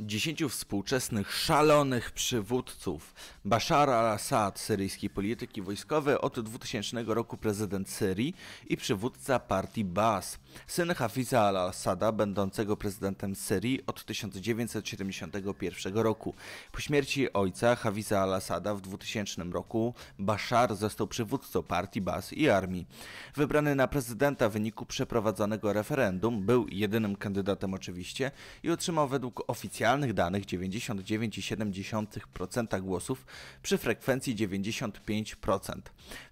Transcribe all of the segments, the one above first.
Dziesięciu współczesnych, szalonych przywódców. Bashar al-Assad, syryjski polityk i wojskowy, od 2000 roku prezydent Syrii i przywódca partii Baas. Syn Hafiza al-Assada, będącego prezydentem Syrii od 1971 roku. Po śmierci ojca Hafiza al-Assada w 2000 roku Bashar został przywódcą partii Baas i armii. Wybrany na prezydenta w wyniku przeprowadzonego referendum, był jedynym kandydatem oczywiście i otrzymał według oficjalnych oficjalnych danych 99,7% głosów przy frekwencji 95%.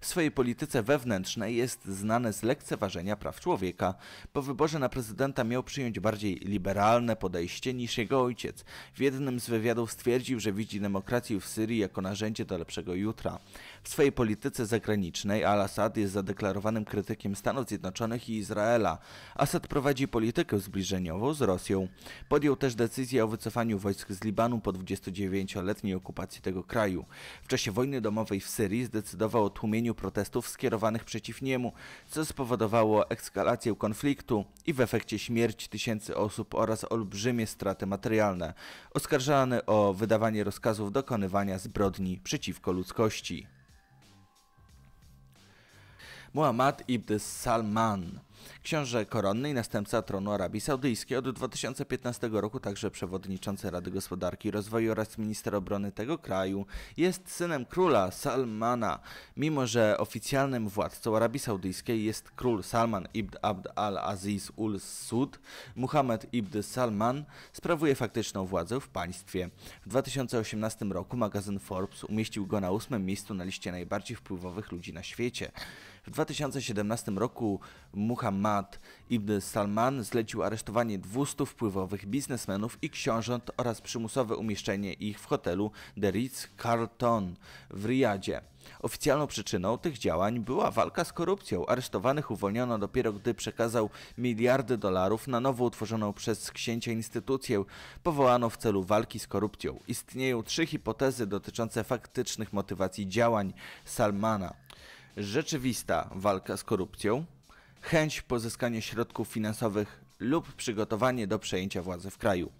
W swojej polityce wewnętrznej jest znany z lekceważenia praw człowieka. Po wyborze na prezydenta miał przyjąć bardziej liberalne podejście niż jego ojciec. W jednym z wywiadów stwierdził, że widzi demokrację w Syrii jako narzędzie do lepszego jutra. W swojej polityce zagranicznej al-Assad jest zadeklarowanym krytykiem Stanów Zjednoczonych i Izraela. Assad prowadzi politykę zbliżeniową z Rosją. Podjął też decyzję o wycofaniu wojsk z Libanu po 29-letniej okupacji tego kraju. W czasie wojny domowej w Syrii zdecydował o tłumieniu protestów skierowanych przeciw niemu, co spowodowało eskalację konfliktu i w efekcie śmierć tysięcy osób oraz olbrzymie straty materialne. Oskarżany o wydawanie rozkazów dokonywania zbrodni przeciwko ludzkości. Muhammad ibn Salman. Książę koronny i następca tronu Arabii Saudyjskiej od 2015 roku także przewodniczący Rady Gospodarki i Rozwoju oraz minister obrony tego kraju jest synem króla Salmana. Mimo, że oficjalnym władcą Arabii Saudyjskiej jest król Salman ibn Abd al-Aziz ul Sud, Muhammad ibn Salman sprawuje faktyczną władzę w państwie. W 2018 roku magazyn Forbes umieścił go na ósmym miejscu na liście najbardziej wpływowych ludzi na świecie. W 2017 roku Muhammad ibn Salman zlecił aresztowanie 200 wpływowych biznesmenów i książąt oraz przymusowe umieszczenie ich w hotelu The Ritz-Carlton w Riyadzie. Oficjalną przyczyną tych działań była walka z korupcją. Aresztowanych uwolniono dopiero gdy przekazał miliardy dolarów na nowo utworzoną przez księcia instytucję powołaną w celu walki z korupcją. Istnieją trzy hipotezy dotyczące faktycznych motywacji działań Salmana rzeczywista walka z korupcją, chęć pozyskania środków finansowych lub przygotowanie do przejęcia władzy w kraju.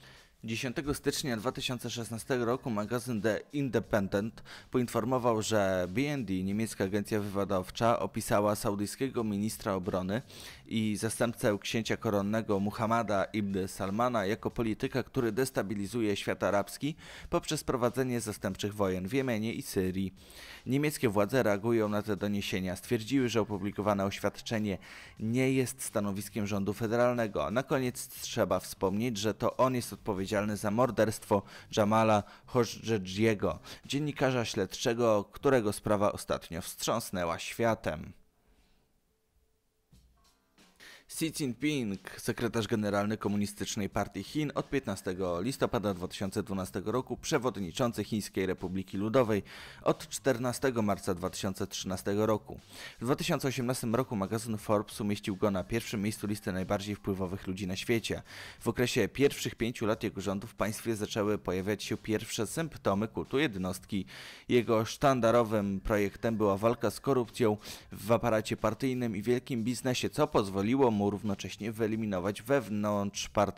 10 stycznia 2016 roku magazyn The Independent poinformował, że BND, niemiecka agencja wywiadowcza, opisała saudyjskiego ministra obrony i zastępcę księcia koronnego Muhammada ibn Salmana jako polityka, który destabilizuje świat arabski poprzez prowadzenie zastępczych wojen w Jemenie i Syrii. Niemieckie władze reagują na te doniesienia. Stwierdziły, że opublikowane oświadczenie nie jest stanowiskiem rządu federalnego. Na koniec trzeba wspomnieć, że to on jest odpowiedzialny odpowiedzialny za morderstwo Jamala Khashoggiego, dziennikarza śledczego, którego sprawa ostatnio wstrząsnęła światem. Xi Jinping, sekretarz generalny Komunistycznej Partii Chin od 15 listopada 2012 roku, przewodniczący Chińskiej Republiki Ludowej od 14 marca 2013 roku. W 2018 roku magazyn Forbes umieścił go na pierwszym miejscu listy najbardziej wpływowych ludzi na świecie. W okresie pierwszych pięciu lat jego rządów w państwie zaczęły pojawiać się pierwsze symptomy kultu jednostki. Jego sztandarowym projektem była walka z korupcją w aparacie partyjnym i wielkim biznesie, co pozwoliło mu równocześnie wyeliminować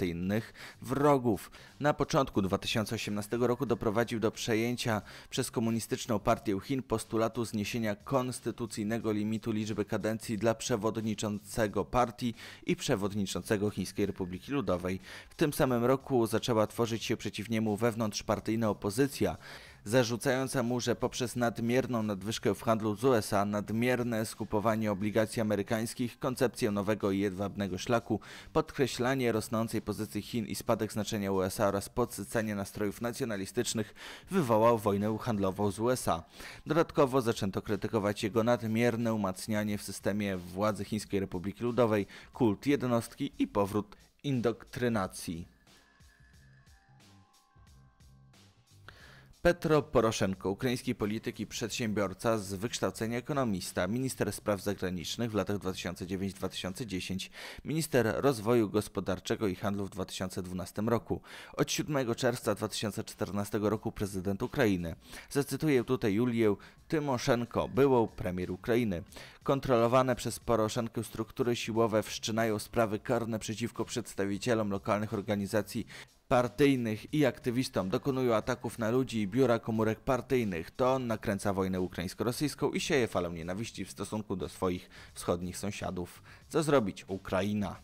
innych wrogów. Na początku 2018 roku doprowadził do przejęcia przez komunistyczną partię Chin postulatu zniesienia konstytucyjnego limitu liczby kadencji dla przewodniczącego partii i przewodniczącego Chińskiej Republiki Ludowej. W tym samym roku zaczęła tworzyć się przeciw niemu wewnątrzpartyjna opozycja zarzucająca mu, że poprzez nadmierną nadwyżkę w handlu z USA, nadmierne skupowanie obligacji amerykańskich, koncepcję nowego i jedwabnego szlaku, podkreślanie rosnącej pozycji Chin i spadek znaczenia USA oraz podsycanie nastrojów nacjonalistycznych wywołał wojnę handlową z USA. Dodatkowo zaczęto krytykować jego nadmierne umacnianie w systemie władzy Chińskiej Republiki Ludowej, kult jednostki i powrót indoktrynacji. Petro Poroszenko, ukraiński polityk i przedsiębiorca z wykształcenia ekonomista, minister spraw zagranicznych w latach 2009-2010, minister rozwoju gospodarczego i handlu w 2012 roku, od 7 czerwca 2014 roku prezydent Ukrainy. Zacytuję tutaj Julię Tymoszenko, byłą premier Ukrainy. Kontrolowane przez Poroszenkę struktury siłowe wszczynają sprawy karne przeciwko przedstawicielom lokalnych organizacji partyjnych i aktywistom dokonują ataków na ludzi i biura komórek partyjnych. To on nakręca wojnę ukraińsko-rosyjską i sieje falę nienawiści w stosunku do swoich wschodnich sąsiadów. Co zrobić Ukraina?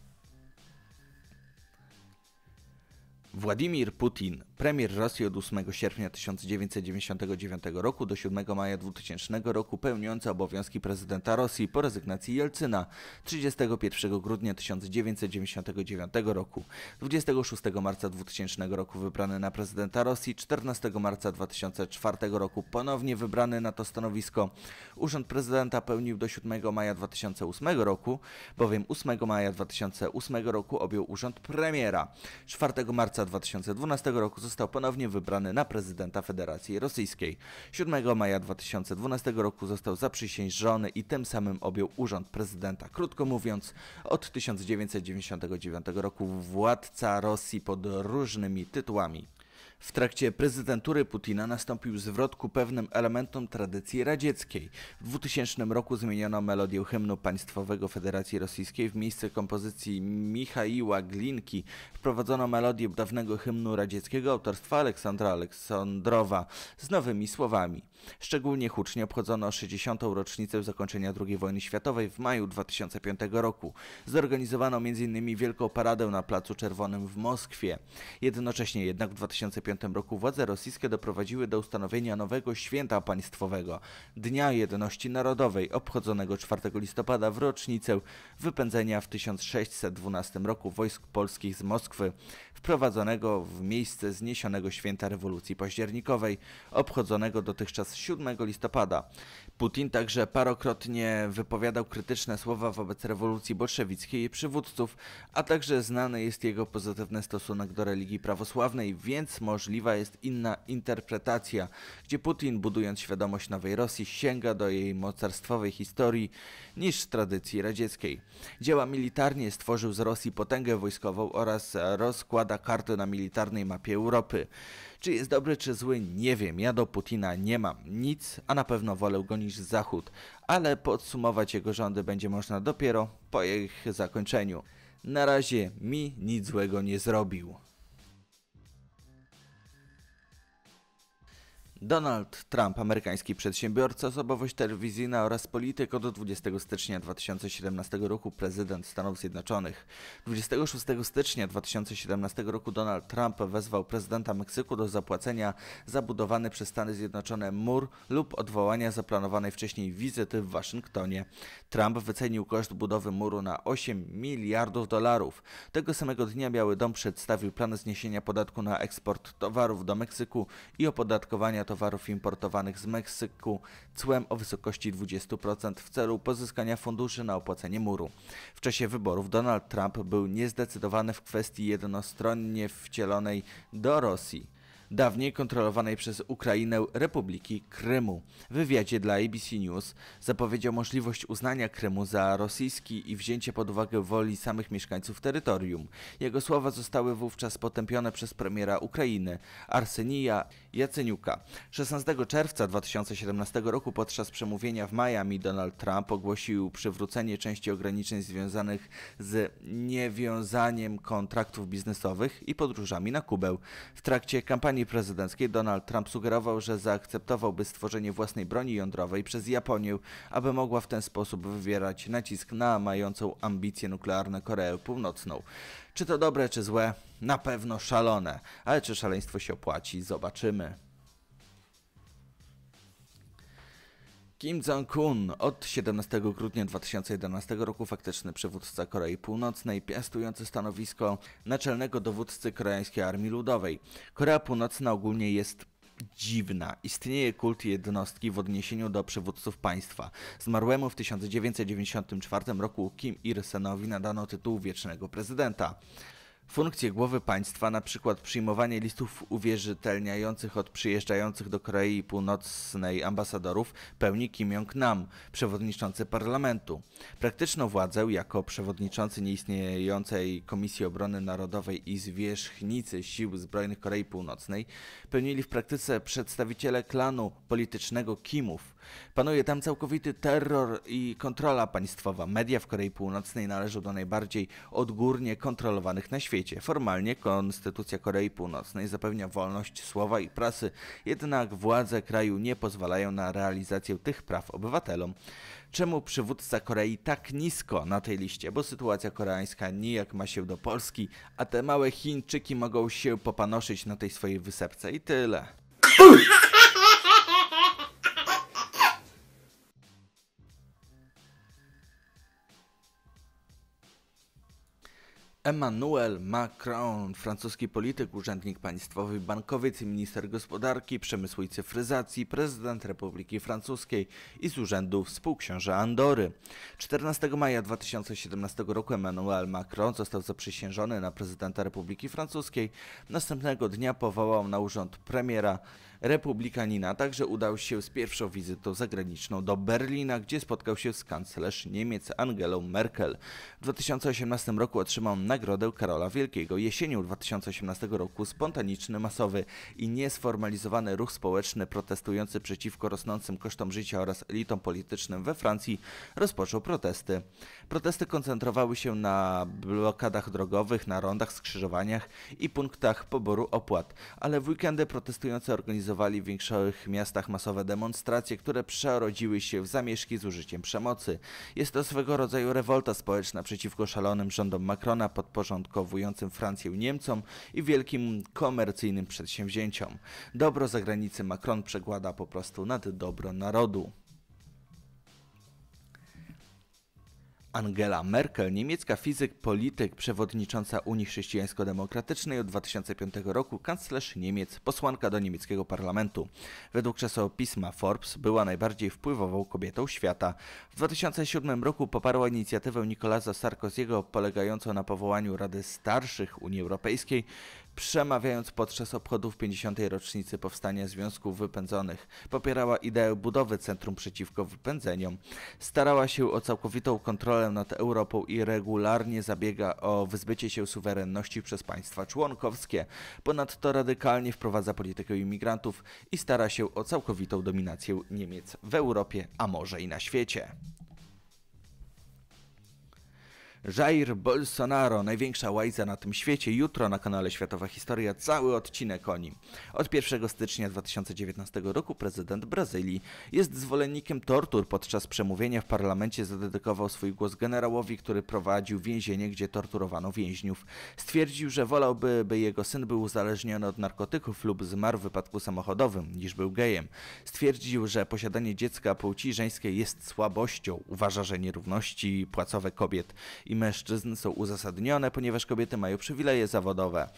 Władimir Putin, premier Rosji od 8 sierpnia 1999 roku do 7 maja 2000 roku, pełniący obowiązki prezydenta Rosji po rezygnacji Jelcyna 31 grudnia 1999 roku, 26 marca 2000 roku wybrany na prezydenta Rosji, 14 marca 2004 roku ponownie wybrany na to stanowisko. Urząd prezydenta pełnił do 7 maja 2008 roku, bowiem 8 maja 2008 roku objął urząd premiera. 4 marca 2012 roku został ponownie wybrany na prezydenta Federacji Rosyjskiej. 7 maja 2012 roku został zaprzysiężony i tym samym objął urząd prezydenta. Krótko mówiąc, od 1999 roku władca Rosji pod różnymi tytułami. W trakcie prezydentury Putina nastąpił zwrot ku pewnym elementom tradycji radzieckiej. W 2000 roku zmieniono melodię hymnu Państwowego Federacji Rosyjskiej w miejsce kompozycji Michaiła Glinki. Wprowadzono melodię dawnego hymnu radzieckiego autorstwa Aleksandra Aleksandrowa z nowymi słowami. Szczególnie hucznie obchodzono 60. rocznicę zakończenia II wojny światowej w maju 2005 roku. Zorganizowano m.in. wielką paradę na Placu Czerwonym w Moskwie. Jednocześnie jednak w 2005 1945 roku władze rosyjskie doprowadziły do ustanowienia nowego święta państwowego Dnia Jedności Narodowej, obchodzonego 4 listopada w rocznicę wypędzenia w 1612 roku wojsk polskich z Moskwy, wprowadzonego w miejsce zniesionego święta rewolucji październikowej, obchodzonego dotychczas 7 listopada. Putin także parokrotnie wypowiadał krytyczne słowa wobec rewolucji bolszewickiej i przywódców, a także znany jest jego pozytywny stosunek do religii prawosławnej, więc może możliwa jest inna interpretacja, gdzie Putin, budując świadomość nowej Rosji, sięga do jej mocarstwowej historii niż tradycji radzieckiej. Działa militarnie, stworzył z Rosji potęgę wojskową oraz rozkłada karty na militarnej mapie Europy. Czy jest dobry, czy zły, nie wiem. Ja do Putina nie mam nic, a na pewno wolę go niż Zachód, ale podsumować jego rządy będzie można dopiero po ich zakończeniu. Na razie mi nic złego nie zrobił. Donald Trump, amerykański przedsiębiorca, osobowość telewizyjna oraz polityk od 20 stycznia 2017 roku prezydent Stanów Zjednoczonych. 26 stycznia 2017 roku Donald Trump wezwał prezydenta Meksyku do zapłacenia zabudowany przez Stany Zjednoczone mur lub odwołania zaplanowanej wcześniej wizyty w Waszyngtonie. Trump wycenił koszt budowy muru na 8 miliardów dolarów. Tego samego dnia Biały Dom przedstawił plan zniesienia podatku na eksport towarów do Meksyku i opodatkowania towarów importowanych z Meksyku cłem o wysokości 20% w celu pozyskania funduszy na opłacenie muru. W czasie wyborów Donald Trump był niezdecydowany w kwestii jednostronnie wcielonej do Rosji dawniej kontrolowanej przez Ukrainę Republiki Krymu. W wywiadzie dla ABC News zapowiedział możliwość uznania Krymu za rosyjski i wzięcie pod uwagę woli samych mieszkańców terytorium. Jego słowa zostały wówczas potępione przez premiera Ukrainy Arsenija Jaceniuka. 16 czerwca 2017 roku podczas przemówienia w Miami Donald Trump ogłosił przywrócenie części ograniczeń związanych z niewiązaniem kontraktów biznesowych i podróżami na Kubę. W trakcie kampanii kampanii prezydenckiej Donald Trump sugerował, że zaakceptowałby stworzenie własnej broni jądrowej przez Japonię, aby mogła w ten sposób wywierać nacisk na mającą ambicje nuklearne Koreę Północną. Czy to dobre, czy złe? Na pewno szalone. Ale czy szaleństwo się opłaci? Zobaczymy. Kim Jong-un, od 17 grudnia 2011 roku faktyczny przywódca Korei Północnej, piastujący stanowisko naczelnego dowódcy Koreańskiej Armii Ludowej. Korea Północna ogólnie jest dziwna. Istnieje kult jednostki w odniesieniu do przywódców państwa. Zmarłemu w 1994 roku Kim il senowi nadano tytuł wiecznego prezydenta. Funkcje głowy państwa, na przykład przyjmowanie listów uwierzytelniających od przyjeżdżających do Korei Północnej ambasadorów, pełni Kim Jong-nam, przewodniczący parlamentu. Praktyczną władzę, jako przewodniczący nieistniejącej Komisji Obrony Narodowej i zwierzchnicy Sił Zbrojnych Korei Północnej, pełnili w praktyce przedstawiciele klanu politycznego Kimów. Panuje tam całkowity terror i kontrola państwowa. Media w Korei Północnej należą do najbardziej odgórnie kontrolowanych na świecie świecie. Formalnie Konstytucja Korei Północnej zapewnia wolność słowa i prasy, jednak władze kraju nie pozwalają na realizację tych praw obywatelom. Czemu przywódca Korei tak nisko na tej liście? Bo sytuacja koreańska nijak ma się do Polski, a te małe Chińczyki mogą się popanoszyć na tej swojej wysepce i tyle. Emmanuel Macron, francuski polityk, urzędnik państwowy, bankowiec i minister gospodarki, przemysłu i cyfryzacji, prezydent Republiki Francuskiej i z urzędu współksiąże Andory. 14 maja 2017 roku Emmanuel Macron został zaprzysiężony na prezydenta Republiki Francuskiej. Następnego dnia powołał na urząd premiera republikanina także udał się z pierwszą wizytą zagraniczną do Berlina, gdzie spotkał się z kanclerz Niemiec Angelą Merkel. W 2018 roku otrzymał Nagrodę Karola Wielkiego. Jesienią 2018 roku spontaniczny, masowy i niesformalizowany ruch społeczny protestujący przeciwko rosnącym kosztom życia oraz elitom politycznym we Francji rozpoczął protesty. Protesty koncentrowały się na blokadach drogowych, na rondach, skrzyżowaniach i punktach poboru opłat, ale w weekendy protestujący organizowali w większych miastach masowe demonstracje, które przerodziły się w zamieszki z użyciem przemocy. Jest to swego rodzaju rewolta społeczna przeciwko szalonym rządom Macrona podporządkowującym Francję Niemcom i wielkim komercyjnym przedsięwzięciom. Dobro zagranicy Macron przegłada po prostu nad dobro narodu. Angela Merkel, niemiecka fizyk, polityk, przewodnicząca Unii Chrześcijańsko-Demokratycznej od 2005 roku, kanclerz Niemiec, posłanka do niemieckiego parlamentu. Według czasopisma Forbes była najbardziej wpływową kobietą świata. W 2007 roku poparła inicjatywę Nicolasa Sarkoziego polegającą na powołaniu Rady Starszych Unii Europejskiej, przemawiając podczas obchodów 50. rocznicy powstania Związków Wypędzonych. Popierała ideę budowy Centrum Przeciwko Wypędzeniom. Starała się o całkowitą kontrolę nad Europą i regularnie zabiega o wyzbycie się suwerenności przez państwa członkowskie. Ponadto radykalnie wprowadza politykę imigrantów i stara się o całkowitą dominację Niemiec w Europie, a może i na świecie. Jair Bolsonaro, największa łajza na tym świecie, jutro na kanale Światowa Historia cały odcinek o nim. Od 1 stycznia 2019 roku prezydent Brazylii jest zwolennikiem tortur. Podczas przemówienia w parlamencie zadedykował swój głos generałowi, który prowadził więzienie, gdzie torturowano więźniów. Stwierdził, że wolałby, by jego syn był uzależniony od narkotyków lub zmarł w wypadku samochodowym, niż był gejem. Stwierdził, że posiadanie dziecka płci żeńskiej jest słabością. Uważa, że nierówności płacowe kobiet i mężczyzn są uzasadnione, ponieważ kobiety mają przywileje zawodowe.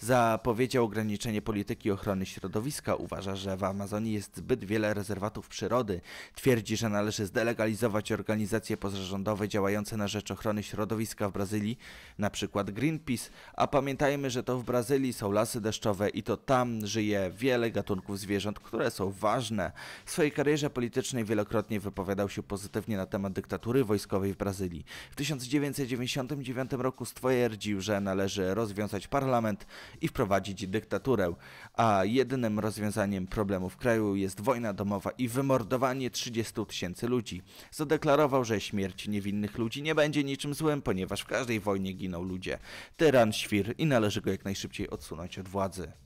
Zapowiedział ograniczenie polityki ochrony środowiska. Uważa, że w Amazonii jest zbyt wiele rezerwatów przyrody. Twierdzi, że należy zdelegalizować organizacje pozarządowe działające na rzecz ochrony środowiska w Brazylii, na przykład Greenpeace, a pamiętajmy, że to w Brazylii są lasy deszczowe i to tam żyje wiele gatunków zwierząt, które są ważne. W swojej karierze politycznej wielokrotnie wypowiadał się pozytywnie na temat dyktatury wojskowej w Brazylii. W roku. 1999 roku stwierdził, że należy rozwiązać parlament i wprowadzić dyktaturę, a jedynym rozwiązaniem problemów kraju jest wojna domowa i wymordowanie 30 tysięcy ludzi. Zadeklarował, że śmierć niewinnych ludzi nie będzie niczym złym, ponieważ w każdej wojnie giną ludzie. Tyran, świr i należy go jak najszybciej odsunąć od władzy.